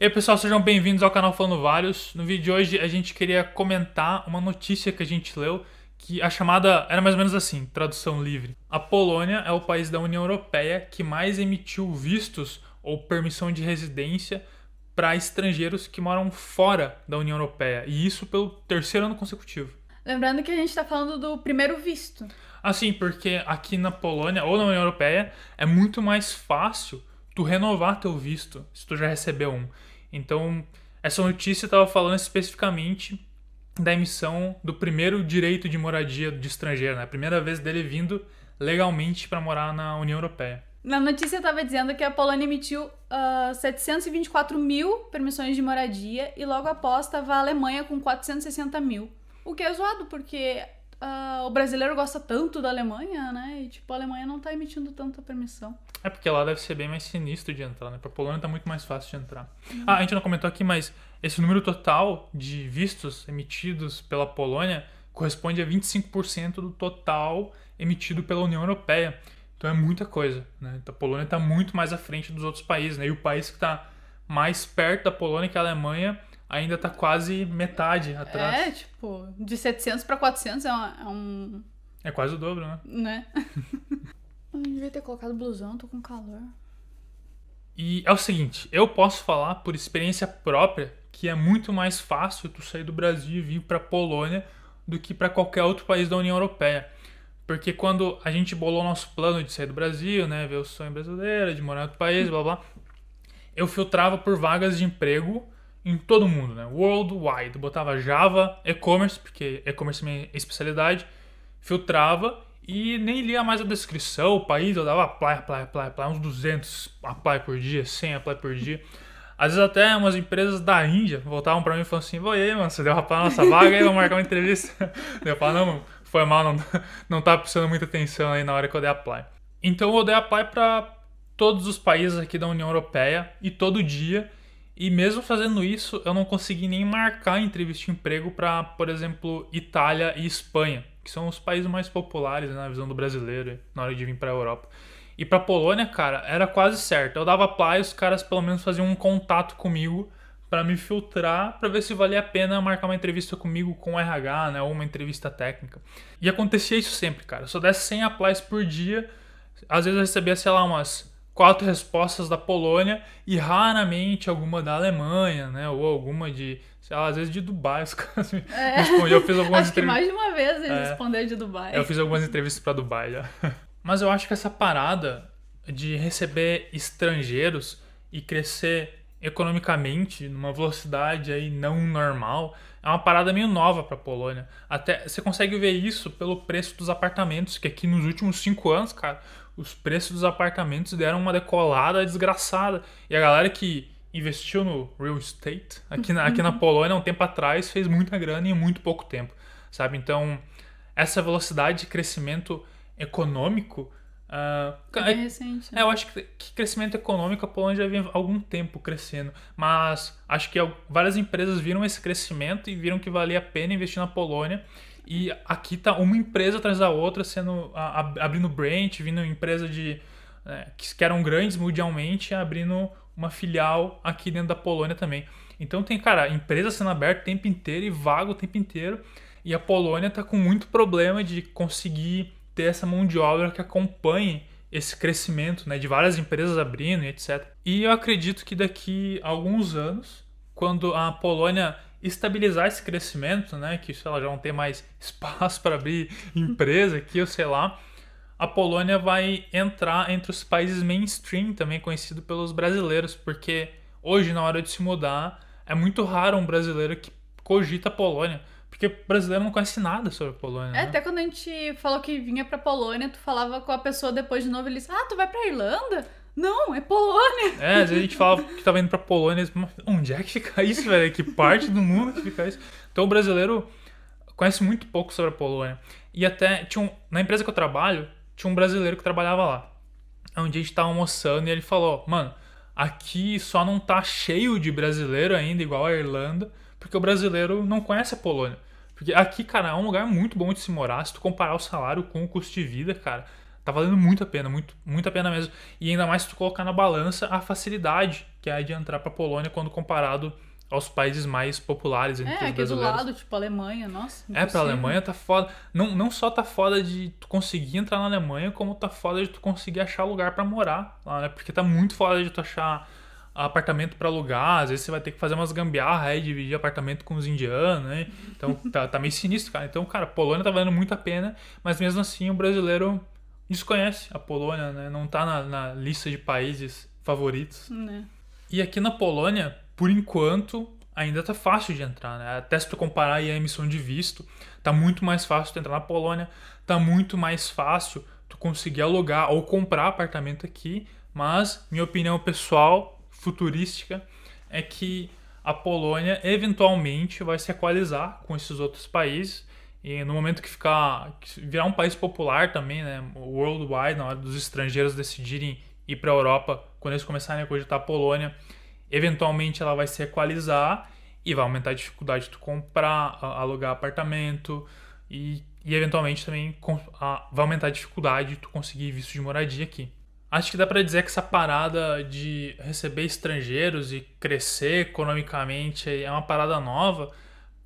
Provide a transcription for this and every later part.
E aí pessoal, sejam bem-vindos ao canal Falando Vários. No vídeo de hoje a gente queria comentar uma notícia que a gente leu, que a chamada era mais ou menos assim, tradução livre. A Polônia é o país da União Europeia que mais emitiu vistos ou permissão de residência para estrangeiros que moram fora da União Europeia, e isso pelo terceiro ano consecutivo. Lembrando que a gente está falando do primeiro visto. Assim, porque aqui na Polônia ou na União Europeia é muito mais fácil tu renovar teu visto se tu já recebeu um. Então, essa notícia estava falando especificamente da emissão do primeiro direito de moradia de estrangeiro, né? A primeira vez dele vindo legalmente para morar na União Europeia. Na notícia estava dizendo que a Polônia emitiu uh, ah, 724 mil permissões de moradia e logo após estava a Alemanha com 460 mil. O que é zoado, porque uh, o brasileiro gosta tanto da Alemanha, né? E tipo, a Alemanha não tá emitindo tanta permissão. É porque lá deve ser bem mais sinistro de entrar, né? Pra Polônia tá muito mais fácil de entrar. Uhum. Ah, a gente não comentou aqui, mas esse número total de vistos emitidos pela Polônia corresponde a 25% do total emitido pela União Europeia. Então é muita coisa, né? Então a Polônia tá muito mais à frente dos outros países, né? E o país que tá mais perto da Polônia que a Alemanha ainda tá quase metade atrás. É, tipo, de 700 para 400 é, uma, é, um... É quase o dobro, né? Né? eu não devia ter colocado blusão, tô com calor. E é o seguinte, eu posso falar por experiência própria que é muito mais fácil tu sair do Brasil e vir para Polônia do que para qualquer outro país da União Europeia. Porque quando a gente bolou nosso plano de sair do Brasil, né, ver o sonho brasileiro, de morar em outro país, blá blá, eu filtrava por vagas de emprego em todo mundo, né? Worldwide. Botava Java, e-commerce, porque e-commerce é minha especialidade, filtrava e nem lia mais a descrição, o país, eu dava apply, apply, apply, apply, uns 200 apply por dia, 100 apply por dia. Às vezes até umas empresas da Índia voltavam para mim e falavam assim, Oi, mano, você deu a pra nossa vaga aí, vamos marcar uma entrevista. eu falava, não, foi mal, não, não tá prestando muita atenção aí na hora que eu dei apply. Então eu dei apply para todos os países aqui da União Europeia e todo dia e mesmo fazendo isso, eu não consegui nem marcar entrevista de emprego para, por exemplo, Itália e Espanha, que são os países mais populares né, na visão do brasileiro na hora de vir para a Europa. E para Polônia, cara, era quase certo. Eu dava play, os caras pelo menos faziam um contato comigo para me filtrar, para ver se valia a pena marcar uma entrevista comigo com o RH, né, ou uma entrevista técnica. E acontecia isso sempre, cara. Eu só desse 100 applies por dia. Às vezes eu recebia, sei lá, umas quatro respostas da Polônia e raramente alguma da Alemanha, né? Ou alguma de, sei lá, às vezes de Dubai. Os caras me é. respondiam. Eu fiz algumas acho que mais de uma vez eles é. responderam de Dubai. Eu fiz algumas entrevistas para Dubai já. Mas eu acho que essa parada de receber estrangeiros e crescer economicamente numa velocidade aí não normal é uma parada meio nova para Polônia. Até você consegue ver isso pelo preço dos apartamentos que aqui nos últimos cinco anos, cara, os preços dos apartamentos deram uma decolada desgraçada. E a galera que investiu no real estate aqui na, aqui na uhum. Polônia um tempo atrás fez muita grana em muito pouco tempo, sabe? Então, essa velocidade de crescimento econômico. Uh, é, recente. Né? É, eu acho que, que, crescimento econômico a Polônia já vinha há algum tempo crescendo, mas acho que várias empresas viram esse crescimento e viram que valia a pena investir na Polônia e aqui tá uma empresa atrás da outra sendo abrindo branch, vindo empresa de é, que eram grandes mundialmente, abrindo uma filial aqui dentro da Polônia também. Então tem, cara, empresa sendo aberta o tempo inteiro e vago o tempo inteiro. E a Polônia está com muito problema de conseguir ter essa mão de obra que acompanhe esse crescimento, né, de várias empresas abrindo e etc. E eu acredito que daqui a alguns anos, quando a Polônia estabilizar esse crescimento, né? Que se ela já não tem mais espaço para abrir empresa aqui, ou sei lá. A Polônia vai entrar entre os países mainstream, também conhecido pelos brasileiros, porque hoje, na hora de se mudar, é muito raro um brasileiro que cogita a Polônia. Porque brasileiro não conhece nada sobre a Polônia. É, né? até quando a gente falou que vinha pra Polônia, tu falava com a pessoa depois de novo, ele disse: Ah, tu vai pra Irlanda? Não, é Polônia. É, às vezes a gente fala que tá indo pra Polônia, mas onde é que fica isso, velho? Que parte do mundo que fica isso? Então o brasileiro conhece muito pouco sobre a Polônia. E até, tinha um, na empresa que eu trabalho, tinha um brasileiro que trabalhava lá. Um dia a gente tava almoçando e ele falou, mano, aqui só não tá cheio de brasileiro ainda, igual a Irlanda, porque o brasileiro não conhece a Polônia. Porque aqui, cara, é um lugar muito bom de se morar, se tu comparar o salário com o custo de vida, cara Tá valendo muito a pena, muito, muito a pena mesmo. E ainda mais se tu colocar na balança a facilidade que é de entrar pra Polônia quando comparado aos países mais populares entre é, os brasileiros. É, aqui do lado, tipo Alemanha, nossa. É, pra Alemanha tá foda. Não, não só tá foda de tu conseguir entrar na Alemanha, como tá foda de tu conseguir achar lugar para morar lá, né? Porque tá muito foda de tu achar apartamento para alugar, às vezes você vai ter que fazer umas gambiarra aí, dividir apartamento com os indianos, né? Então tá, tá meio sinistro, cara. Então, cara, Polônia tá valendo muito a pena, mas mesmo assim o brasileiro desconhece a Polônia, né? Não tá na, na lista de países favoritos. Né? E aqui na Polônia, por enquanto, ainda tá fácil de entrar, né? Até se tu comparar aí a emissão de visto, tá muito mais fácil de entrar na Polônia, tá muito mais fácil tu conseguir alugar ou comprar apartamento aqui, mas minha opinião pessoal, futurística, é que a Polônia eventualmente vai se equalizar com esses outros países e no momento que ficar virar um país popular também, né, worldwide, na hora dos estrangeiros decidirem ir para a Europa, quando eles começarem a cogitar a Polônia, eventualmente ela vai se equalizar e vai aumentar a dificuldade de tu comprar, alugar apartamento e, e eventualmente também a, vai aumentar a dificuldade de tu conseguir visto de moradia aqui. Acho que dá para dizer que essa parada de receber estrangeiros e crescer economicamente é uma parada nova,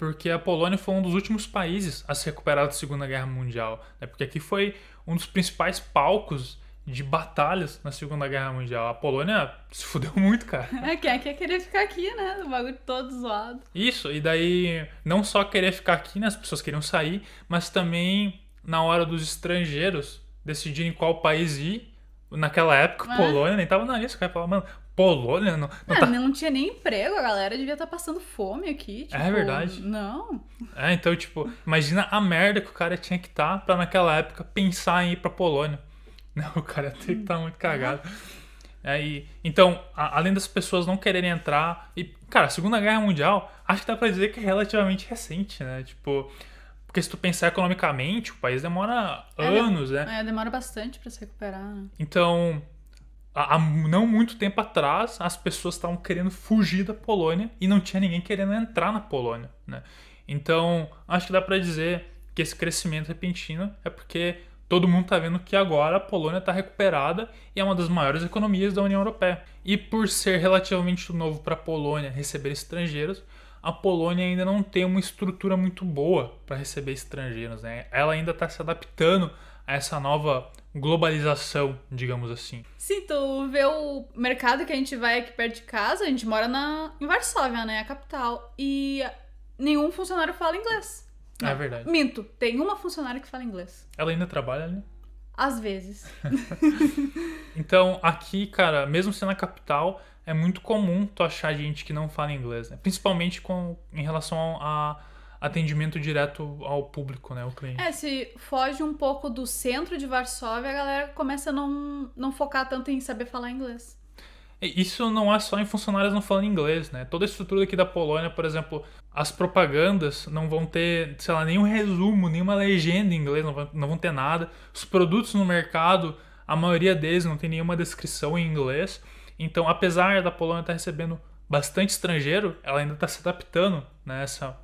porque a Polônia foi um dos últimos países a se recuperar da Segunda Guerra Mundial, né? porque aqui foi um dos principais palcos de batalhas na Segunda Guerra Mundial. A Polônia se fudeu muito, cara. É, quem é que é querer ficar aqui, né? O bagulho todo zoado. Isso, e daí não só querer ficar aqui, né? As pessoas queriam sair, mas também na hora dos estrangeiros decidirem qual país ir. Naquela época, Polônia nem tava na lista, cara. Falava, mano, Polônia? Não, não, é, tá... não, tinha nem emprego, a galera devia estar tá passando fome aqui. É tipo, é verdade. Não. É, então, tipo, imagina a merda que o cara tinha que estar tá pra naquela época pensar em ir pra Polônia. Não, o cara tem que estar tá muito cagado. É, e, então, a, além das pessoas não quererem entrar. E, cara, a Segunda Guerra Mundial, acho que dá pra dizer que é relativamente recente, né? Tipo, porque se tu pensar economicamente, o país demora é, anos, né? É, demora bastante para se recuperar. Né? Então, há não muito tempo atrás, as pessoas estavam querendo fugir da Polônia e não tinha ninguém querendo entrar na Polônia, né? Então, acho que dá para dizer que esse crescimento repentino é porque todo mundo está vendo que agora a Polônia está recuperada e é uma das maiores economias da União Europeia. E por ser relativamente novo para a Polônia receber estrangeiros, a Polônia ainda não tem uma estrutura muito boa para receber estrangeiros, né? Ela ainda está se adaptando a essa nova globalização, digamos assim. Se tu vê o mercado que a gente vai aqui perto de casa, a gente mora na, em Varsóvia, né? A capital. E nenhum funcionário fala inglês. Não, é verdade. Minto, tem uma funcionária que fala inglês. Ela ainda trabalha ali? Né? Às vezes. então, aqui, cara, mesmo sendo a capital, é muito comum tu achar gente que não fala inglês, né? Principalmente com, em relação a atendimento direto ao público, né, o cliente. É, se foge um pouco do centro de Varsóvia, a galera começa a não, não focar tanto em saber falar inglês. Isso não é só em funcionários não falando inglês, né? Toda a estrutura aqui da Polônia, por exemplo, as propagandas não vão ter, sei lá, nenhum resumo, nenhuma legenda em inglês, não vão, não vão ter nada. Os produtos no mercado, a maioria deles não tem nenhuma descrição em inglês. Então, apesar da Polônia estar tá recebendo bastante estrangeiro, ela ainda está se adaptando nessa né,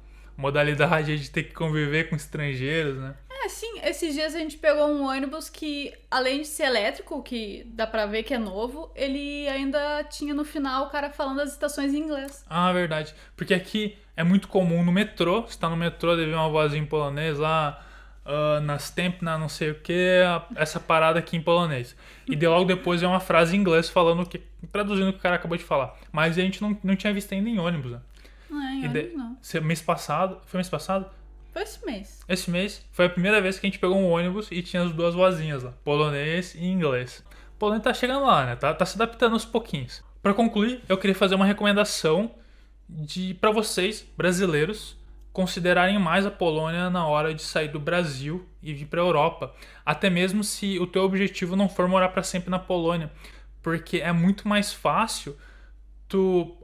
modalidade de ter que conviver com estrangeiros, né? É, sim. Esses dias a gente pegou um ônibus que, além de ser elétrico, que dá pra ver que é novo, ele ainda tinha no final o cara falando as estações em inglês. Ah, verdade. Porque aqui é muito comum no metrô. Você tá no metrô, deve uma voz em polonês lá... Uh, ah, nas temp, na não sei o que, essa parada aqui em polonês. E de logo depois é uma frase em inglês falando que. traduzindo o que o cara acabou de falar. Mas a gente não, não tinha visto ainda em ônibus, né? Não, de... não. Mês passado, foi mês passado? Foi esse mês. Esse mês foi a primeira vez que a gente pegou um ônibus e tinha as duas vozinhas lá, polonês e inglês. Polônia polonês tá chegando lá, né? Tá, tá se adaptando aos pouquinhos. Para concluir, eu queria fazer uma recomendação de para vocês, brasileiros, considerarem mais a Polônia na hora de sair do Brasil e vir para a Europa, até mesmo se o teu objetivo não for morar para sempre na Polônia, porque é muito mais fácil tu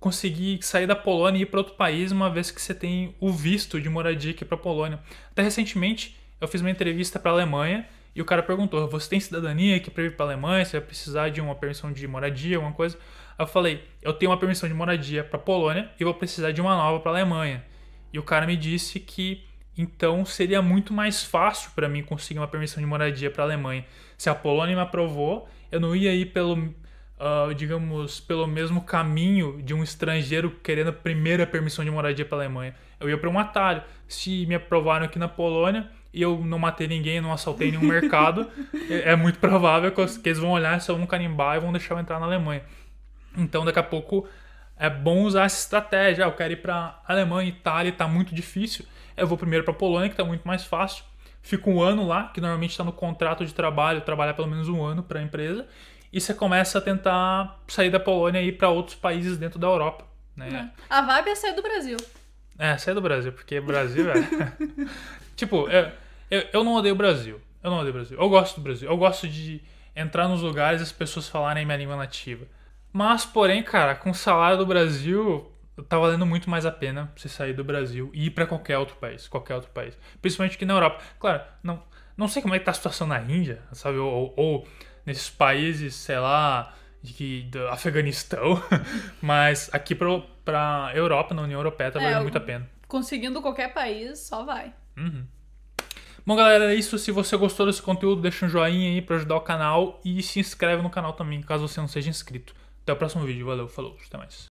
conseguir sair da Polônia e ir para outro país, uma vez que você tem o visto de moradia aqui para a Polônia. Até recentemente, eu fiz uma entrevista para a Alemanha e o cara perguntou: Você tem cidadania aqui para ir para a Alemanha? Você vai precisar de uma permissão de moradia, alguma coisa? eu falei: Eu tenho uma permissão de moradia para a Polônia e vou precisar de uma nova para a Alemanha. E o cara me disse que então seria muito mais fácil para mim conseguir uma permissão de moradia para a Alemanha. Se a Polônia me aprovou, eu não ia ir pelo uh, digamos, pelo mesmo caminho de um estrangeiro querendo a primeira permissão de moradia para a Alemanha. Eu ia para um atalho. Se me aprovaram aqui na Polônia e eu não matei ninguém, não assaltei nenhum mercado, é muito provável que eles vão olhar, só vão carimbar e vão deixar eu entrar na Alemanha. Então, daqui a pouco, é bom usar essa estratégia. Ah, eu quero ir para Alemanha, Itália, está muito difícil. Eu vou primeiro para Polônia, que está muito mais fácil. Fico um ano lá, que normalmente está no contrato de trabalho, trabalhar pelo menos um ano para a empresa e você começa a tentar sair da Polônia e ir para outros países dentro da Europa. Né? É. A vibe é sair do Brasil. É, sair do Brasil, porque Brasil é. tipo, eu, eu, eu, não odeio o Brasil. Eu não odeio o Brasil. Eu gosto do Brasil. Eu gosto de entrar nos lugares e as pessoas falarem minha língua nativa. Mas, porém, cara, com o salário do Brasil, tá valendo muito mais a pena você sair do Brasil e ir para qualquer outro país. Qualquer outro país. Principalmente aqui na Europa. Claro, não, não sei como é que tá a situação na Índia, sabe? ou, ou nesses países, sei lá, de, do Afeganistão, mas aqui pra, pra Europa, na União Europeia, tá é, valendo muito a pena. Conseguindo qualquer país, só vai. Uhum. Bom, galera, é isso. Se você gostou desse conteúdo, deixa um joinha aí pra ajudar o canal e se inscreve no canal também, caso você não seja inscrito. Até o próximo vídeo. Valeu, falou, até mais.